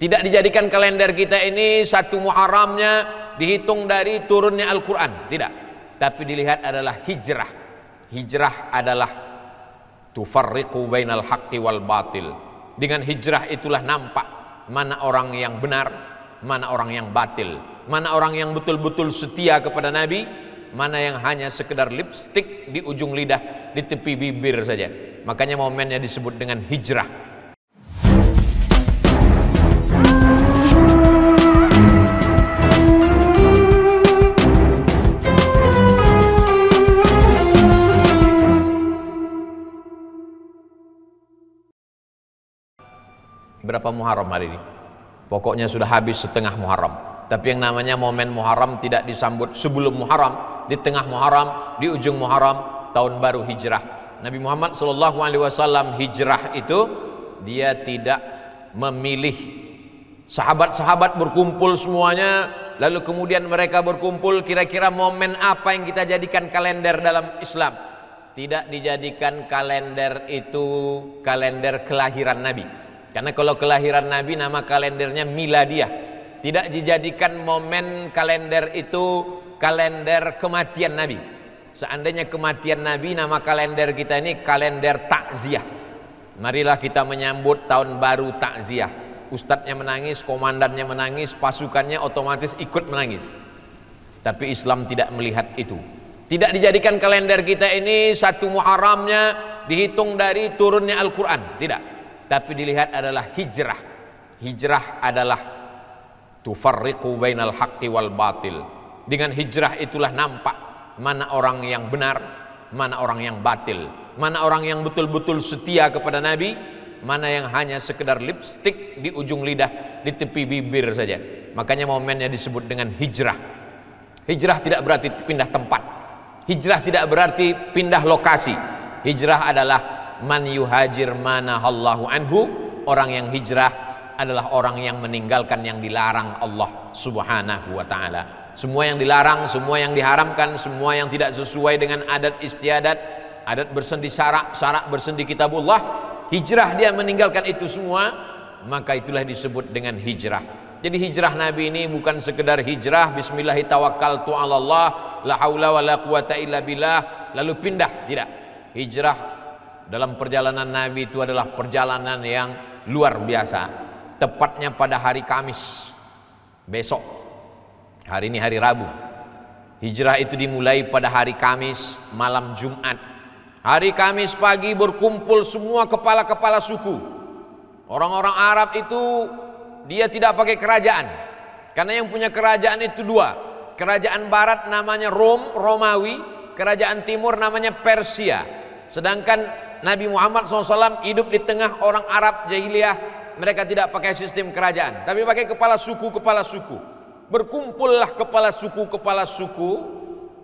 Tidak dijadikan kalender kita ini satu Muharramnya dihitung dari turunnya Al-Quran. Tidak. Tapi dilihat adalah hijrah. Hijrah adalah tufarriqu bainal haqqi wal batil. Dengan hijrah itulah nampak mana orang yang benar, mana orang yang batil. Mana orang yang betul-betul setia kepada Nabi, mana yang hanya sekedar lipstick di ujung lidah, di tepi bibir saja. Makanya momennya disebut dengan hijrah Berapa Muharram hari ini? Pokoknya sudah habis setengah Muharram. Tapi yang namanya momen Muharram tidak disambut sebelum Muharram, di tengah Muharram, di ujung Muharram, tahun baru hijrah. Nabi Muhammad Shallallahu Alaihi Wasallam hijrah itu dia tidak memilih sahabat-sahabat berkumpul semuanya lalu kemudian mereka berkumpul kira-kira momen apa yang kita jadikan kalender dalam Islam tidak dijadikan kalender itu kalender kelahiran Nabi karena kalau kelahiran Nabi nama kalendernya miladiah. Tidak dijadikan momen kalender itu kalender kematian Nabi. Seandainya kematian Nabi nama kalender kita ini kalender takziah. Marilah kita menyambut tahun baru takziah. Ustadznya menangis, komandannya menangis, pasukannya otomatis ikut menangis. Tapi Islam tidak melihat itu. Tidak dijadikan kalender kita ini satu Muharramnya dihitung dari turunnya Al-Quran. Tidak tapi dilihat adalah hijrah hijrah adalah tufarriqu bainal haqqi wal batil dengan hijrah itulah nampak mana orang yang benar mana orang yang batil mana orang yang betul-betul setia kepada Nabi mana yang hanya sekedar lipstick di ujung lidah di tepi bibir saja makanya momennya disebut dengan hijrah hijrah tidak berarti pindah tempat hijrah tidak berarti pindah lokasi hijrah adalah man yuhajir mana anhu orang yang hijrah adalah orang yang meninggalkan yang dilarang Allah Subhanahu wa taala. Semua yang dilarang, semua yang diharamkan, semua yang tidak sesuai dengan adat istiadat, adat bersendi syarak, syarak bersendi kitabullah, hijrah dia meninggalkan itu semua, maka itulah disebut dengan hijrah. Jadi hijrah Nabi ini bukan sekedar hijrah bismillahi lalu pindah, tidak. Hijrah dalam perjalanan Nabi itu adalah perjalanan yang luar biasa. Tepatnya pada hari Kamis besok. Hari ini hari Rabu. Hijrah itu dimulai pada hari Kamis malam Jumat. Hari Kamis pagi berkumpul semua kepala-kepala suku. Orang-orang Arab itu dia tidak pakai kerajaan. Karena yang punya kerajaan itu dua, Kerajaan barat namanya Rom, Romawi, kerajaan timur namanya Persia. Sedangkan Nabi Muhammad SAW hidup di tengah orang Arab jahiliyah. Mereka tidak pakai sistem kerajaan, tapi pakai kepala suku-kepala suku. Berkumpullah kepala suku-kepala suku,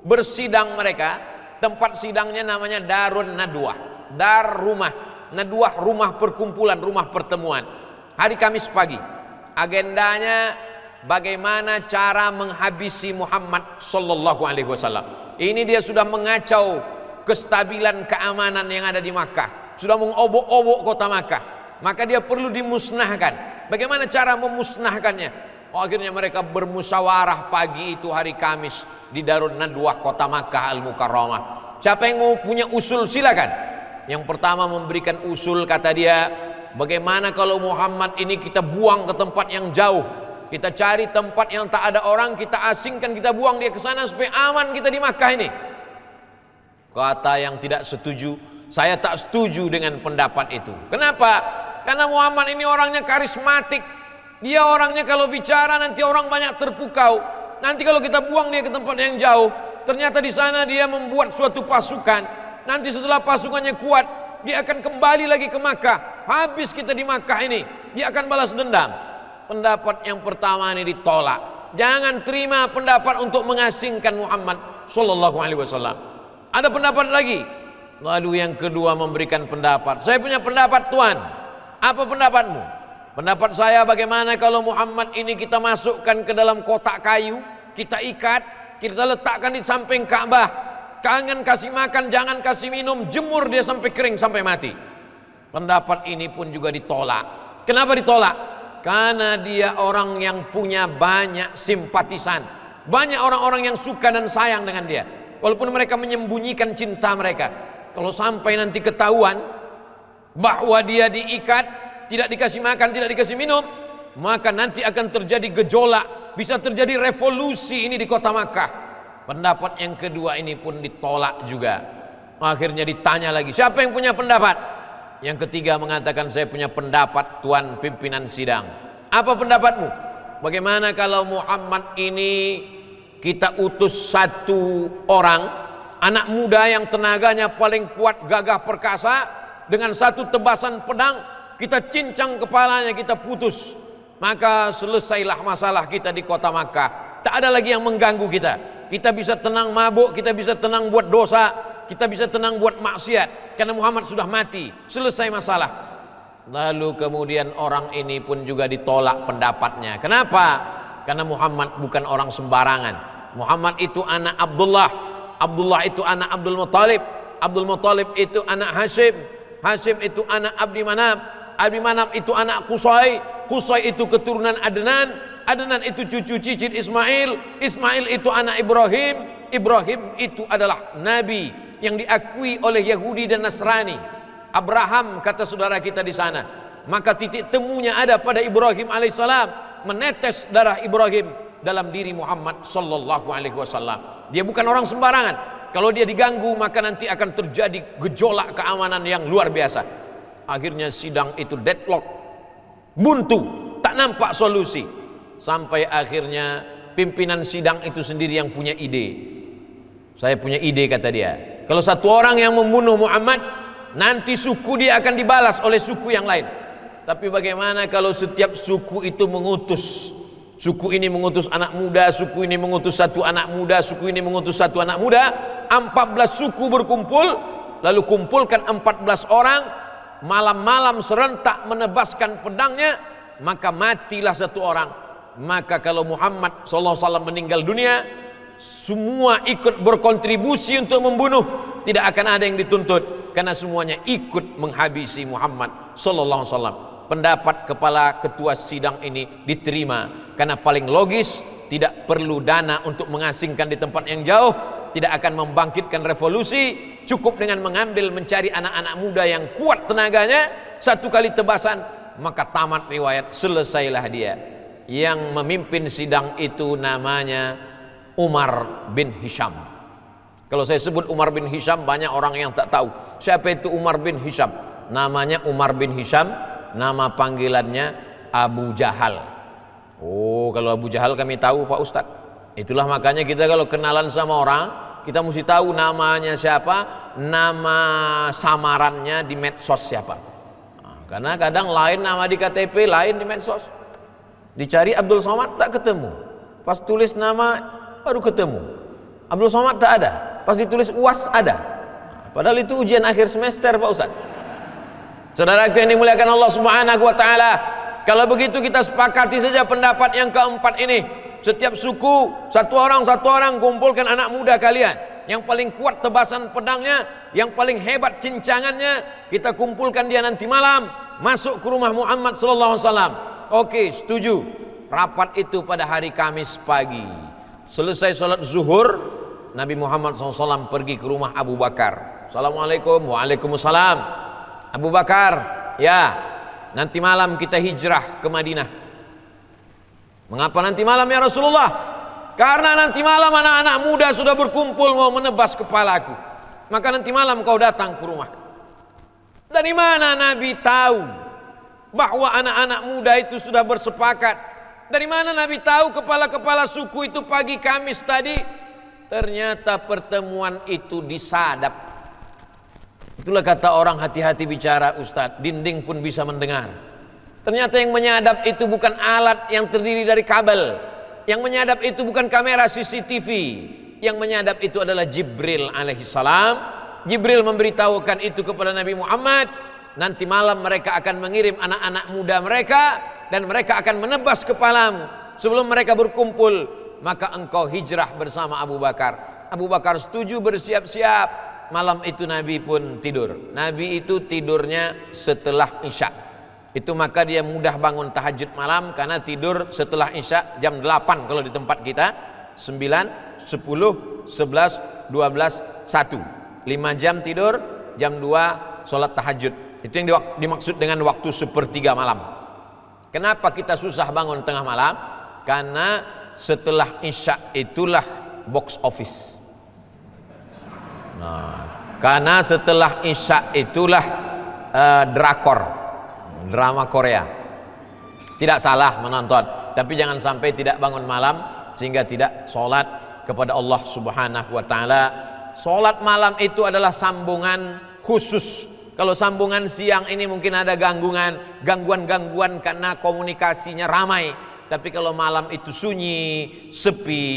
bersidang mereka. Tempat sidangnya namanya Darun Nadwah, Dar Rumah. Nadwah rumah perkumpulan, rumah pertemuan. Hari Kamis pagi. Agendanya bagaimana cara menghabisi Muhammad sallallahu alaihi wasallam. Ini dia sudah mengacau kestabilan keamanan yang ada di Makkah. Sudah mengobok-obok kota Makkah. Maka dia perlu dimusnahkan. Bagaimana cara memusnahkannya? Oh, akhirnya mereka bermusyawarah pagi itu hari Kamis di Darun Nadwah kota Makkah Al Mukarramah. Siapa yang mau punya usul silakan. Yang pertama memberikan usul kata dia, bagaimana kalau Muhammad ini kita buang ke tempat yang jauh? Kita cari tempat yang tak ada orang, kita asingkan, kita buang dia ke sana supaya aman kita di Makkah ini. Kata yang tidak setuju, saya tak setuju dengan pendapat itu. Kenapa? Karena Muhammad ini orangnya karismatik. Dia orangnya kalau bicara nanti orang banyak terpukau. Nanti kalau kita buang dia ke tempat yang jauh, ternyata di sana dia membuat suatu pasukan. Nanti setelah pasukannya kuat, dia akan kembali lagi ke Makkah. Habis kita di Makkah ini, dia akan balas dendam. Pendapat yang pertama ini ditolak. Jangan terima pendapat untuk mengasingkan Muhammad sallallahu alaihi wasallam. Ada pendapat lagi. Lalu yang kedua memberikan pendapat. Saya punya pendapat Tuhan. Apa pendapatmu? Pendapat saya bagaimana kalau Muhammad ini kita masukkan ke dalam kotak kayu, kita ikat, kita letakkan di samping Ka'bah. Kangen kasih makan, jangan kasih minum, jemur dia sampai kering, sampai mati. Pendapat ini pun juga ditolak. Kenapa ditolak? Karena dia orang yang punya banyak simpatisan. Banyak orang-orang yang suka dan sayang dengan dia. Walaupun mereka menyembunyikan cinta mereka. Kalau sampai nanti ketahuan bahwa dia diikat, tidak dikasih makan, tidak dikasih minum, maka nanti akan terjadi gejolak, bisa terjadi revolusi ini di kota Makkah. Pendapat yang kedua ini pun ditolak juga. Akhirnya ditanya lagi, siapa yang punya pendapat? Yang ketiga mengatakan saya punya pendapat tuan pimpinan sidang. Apa pendapatmu? Bagaimana kalau Muhammad ini kita utus satu orang anak muda yang tenaganya paling kuat gagah perkasa dengan satu tebasan pedang kita cincang kepalanya kita putus maka selesailah masalah kita di kota Makkah tak ada lagi yang mengganggu kita kita bisa tenang mabuk kita bisa tenang buat dosa kita bisa tenang buat maksiat karena Muhammad sudah mati selesai masalah lalu kemudian orang ini pun juga ditolak pendapatnya kenapa karena Muhammad bukan orang sembarangan. Muhammad itu anak Abdullah, Abdullah itu anak Abdul Muttalib Abdul Muttalib itu anak Hashim, Hashim itu anak Abdi Manaf, Abdi Manaf itu anak Kusai Kusai itu keturunan Adnan, Adnan itu cucu cicit Ismail, Ismail itu anak Ibrahim, Ibrahim itu adalah nabi yang diakui oleh Yahudi dan Nasrani. Abraham kata saudara kita di sana. Maka titik temunya ada pada Ibrahim alaihissalam, menetes darah Ibrahim dalam diri Muhammad sallallahu alaihi wasallam. Dia bukan orang sembarangan. Kalau dia diganggu maka nanti akan terjadi gejolak keamanan yang luar biasa. Akhirnya sidang itu deadlock, buntu, tak nampak solusi. Sampai akhirnya pimpinan sidang itu sendiri yang punya ide. Saya punya ide kata dia. Kalau satu orang yang membunuh Muhammad, nanti suku dia akan dibalas oleh suku yang lain. Tapi bagaimana kalau setiap suku itu mengutus suku ini mengutus anak muda, suku ini mengutus satu anak muda, suku ini mengutus satu anak muda, 14 suku berkumpul, lalu kumpulkan 14 orang, malam-malam serentak menebaskan pedangnya, maka matilah satu orang. Maka kalau Muhammad SAW meninggal dunia, semua ikut berkontribusi untuk membunuh, tidak akan ada yang dituntut karena semuanya ikut menghabisi Muhammad SAW. Pendapat kepala ketua sidang ini diterima karena paling logis tidak perlu dana untuk mengasingkan di tempat yang jauh, tidak akan membangkitkan revolusi, cukup dengan mengambil mencari anak-anak muda yang kuat tenaganya, satu kali tebasan maka tamat riwayat, selesailah dia. Yang memimpin sidang itu namanya Umar bin Hisham. Kalau saya sebut Umar bin Hisham banyak orang yang tak tahu siapa itu Umar bin Hisham. Namanya Umar bin Hisham, nama panggilannya Abu Jahal. Oh, kalau Abu Jahal kami tahu Pak Ustadz. Itulah makanya kita kalau kenalan sama orang, kita mesti tahu namanya siapa, nama samarannya di medsos siapa. Nah, karena kadang lain nama di KTP, lain di medsos. Dicari Abdul Somad tak ketemu. Pas tulis nama baru ketemu. Abdul Somad tak ada. Pas ditulis UAS ada. Ah, padahal itu ujian akhir semester Pak Ustadz. Saudaraku yang dimuliakan Allah Subhanahu wa taala, kalau begitu kita sepakati saja pendapat yang keempat ini. Setiap suku, satu orang satu orang kumpulkan anak muda kalian. Yang paling kuat tebasan pedangnya, yang paling hebat cincangannya, kita kumpulkan dia nanti malam masuk ke rumah Muhammad sallallahu alaihi wasallam. Oke, setuju. Rapat itu pada hari Kamis pagi. Selesai sholat zuhur, Nabi Muhammad SAW pergi ke rumah Abu Bakar. Assalamualaikum, waalaikumsalam. Abu Bakar, ya Nanti malam kita hijrah ke Madinah. Mengapa nanti malam ya Rasulullah? Karena nanti malam anak-anak muda sudah berkumpul mau menebas kepalaku. Maka nanti malam kau datang ke rumah. Dari mana Nabi tahu bahwa anak-anak muda itu sudah bersepakat? Dari mana Nabi tahu kepala-kepala suku itu pagi Kamis tadi? Ternyata pertemuan itu disadap Itulah kata orang hati-hati bicara Ustadz, dinding pun bisa mendengar. Ternyata yang menyadap itu bukan alat yang terdiri dari kabel. Yang menyadap itu bukan kamera CCTV. Yang menyadap itu adalah Jibril alaihissalam. Jibril memberitahukan itu kepada Nabi Muhammad. Nanti malam mereka akan mengirim anak-anak muda mereka dan mereka akan menebas kepalamu sebelum mereka berkumpul. Maka engkau hijrah bersama Abu Bakar. Abu Bakar setuju bersiap-siap malam itu Nabi pun tidur. Nabi itu tidurnya setelah Isya. Itu maka dia mudah bangun tahajud malam karena tidur setelah Isya jam 8 kalau di tempat kita 9, 10, 11, 12, 1. 5 jam tidur, jam 2 sholat tahajud. Itu yang dimaksud dengan waktu sepertiga malam. Kenapa kita susah bangun tengah malam? Karena setelah Isya itulah box office Nah, karena setelah Isya itulah uh, drakor, drama Korea. Tidak salah menonton, tapi jangan sampai tidak bangun malam sehingga tidak sholat kepada Allah Subhanahu wa taala. Sholat malam itu adalah sambungan khusus. Kalau sambungan siang ini mungkin ada gangguan, gangguan-gangguan karena komunikasinya ramai. Tapi kalau malam itu sunyi, sepi.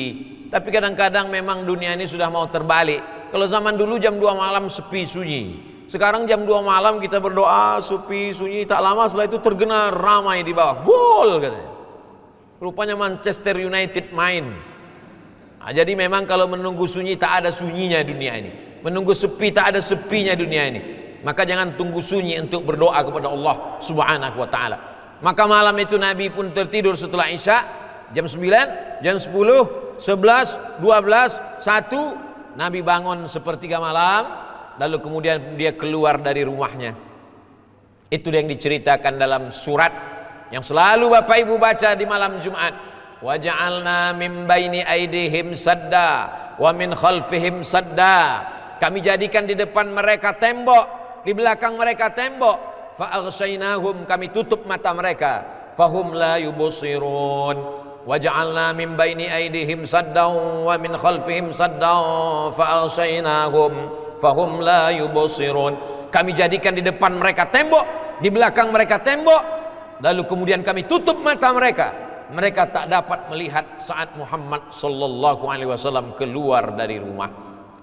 Tapi kadang-kadang memang dunia ini sudah mau terbalik kalau zaman dulu jam 2 malam sepi sunyi. Sekarang jam 2 malam kita berdoa sepi sunyi tak lama setelah itu tergena ramai di bawah. Gol katanya. Rupanya Manchester United main. Nah, jadi memang kalau menunggu sunyi tak ada sunyinya dunia ini. Menunggu sepi tak ada sepinya dunia ini. Maka jangan tunggu sunyi untuk berdoa kepada Allah Subhanahu wa taala. Maka malam itu Nabi pun tertidur setelah Isya jam 9, jam 10, 11, 12, 1, Nabi bangun sepertiga malam, lalu kemudian dia keluar dari rumahnya. Itu yang diceritakan dalam surat yang selalu Bapak Ibu baca di malam Jumat. Waja'alna min baini aidihim sadda wa min khalfihim sadda. Kami jadikan di depan mereka tembok, di belakang mereka tembok. Fa'aghshaynahum kami tutup mata mereka. Fahum la yubusirun waj'alna min baini aydihim saddan wa min khalfihim saddan fa'alshaynahum fahum la yubsirun kami jadikan di depan mereka tembok di belakang mereka tembok lalu kemudian kami tutup mata mereka mereka tak dapat melihat saat Muhammad sallallahu alaihi wasallam keluar dari rumah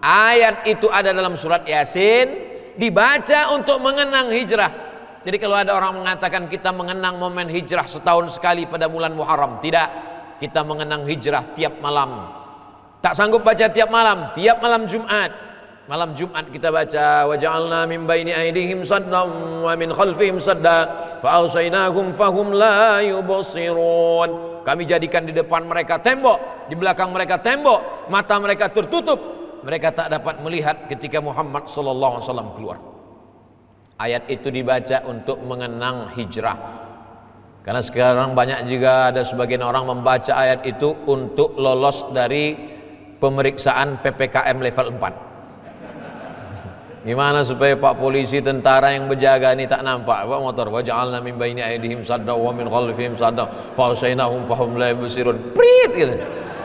ayat itu ada dalam surat Yasin dibaca untuk mengenang hijrah jadi kalau ada orang mengatakan kita mengenang momen hijrah setahun sekali pada bulan Muharram tidak kita mengenang hijrah tiap malam. Tak sanggup baca tiap malam, tiap malam Jumat. Malam Jumat kita baca wa ja'alna min baini aydihim saddan wa min khalfihim saddan fa awsaynahum fahum la yubsirun. Kami jadikan di depan mereka tembok, di belakang mereka tembok, mata mereka tertutup. Mereka tak dapat melihat ketika Muhammad sallallahu alaihi wasallam keluar. Ayat itu dibaca untuk mengenang hijrah karena sekarang banyak juga ada sebagian orang membaca ayat itu untuk lolos dari pemeriksaan PPKM level 4. Gimana supaya Pak polisi tentara yang berjaga ini tak nampak Pak motor wa ja'alna min baini aydihim sadda wa min khalfihim sadda fa husainahum fahum la yubsirun. Prit gitu.